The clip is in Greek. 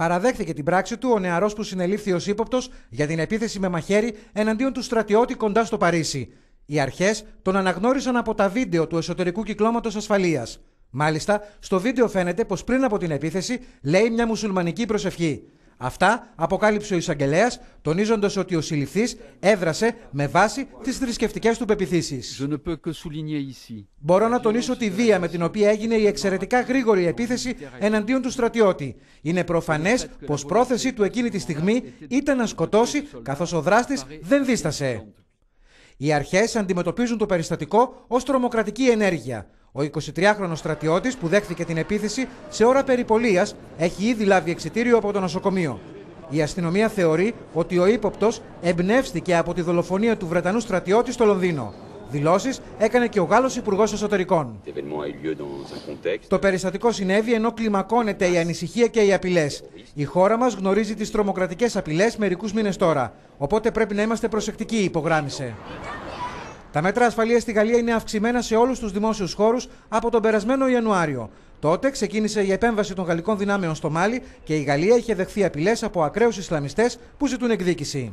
Παραδέχθηκε την πράξη του ο νεαρός που συνελήφθη ως ύποπτος για την επίθεση με μαχαίρι εναντίον του στρατιώτη κοντά στο Παρίσι. Οι αρχές τον αναγνώρισαν από τα βίντεο του εσωτερικού κυκλώματος ασφαλείας. Μάλιστα, στο βίντεο φαίνεται πως πριν από την επίθεση λέει μια μουσουλμανική προσευχή. Αυτά αποκάλυψε ο εισαγγελέας, τονίζοντας ότι ο συλληφθής έδρασε με βάση τις θρησκευτικές του πεπιθήσεις. Μπορώ να τονίσω τη βία με την οποία έγινε η εξαιρετικά γρήγορη επίθεση εναντίον του στρατιώτη. Είναι προφανές πως πρόθεση του εκείνη τη στιγμή ήταν να σκοτώσει, καθώς ο δράστης δεν δίστασε. Οι αρχές αντιμετωπίζουν το περιστατικό ως τρομοκρατική ενέργεια. Ο 23χρονο στρατιώτης που δέχθηκε την επίθεση σε ώρα περιπολίας έχει ήδη λάβει εξιτήριο από το νοσοκομείο. Η αστυνομία θεωρεί ότι ο ύποπτος εμπνεύστηκε από τη δολοφονία του Βρετανού στρατιώτη στο Λονδίνο. Δηλώσεις έκανε και ο Γάλλος Υπουργός Εσωτερικών. Το περιστατικό συνέβη ενώ κλιμακώνεται η ανησυχία και οι απειλές. Η χώρα μας γνωρίζει τις τρομοκρατικές απειλές μερικούς μήνες τώρα. Οπότε πρέπει να είμαστε προσεκτικοί, υπογράμισε. Τα μέτρα ασφαλείας στη Γαλλία είναι αυξημένα σε όλους τους δημόσιους χώρους από τον περασμένο Ιανουάριο. Τότε ξεκίνησε η επέμβαση των γαλλικών δυνάμεων στο Μάλι και η Γαλλία είχε δεχθεί απειλές από ακραίους Ισλαμιστές που ζητούν εκδίκηση.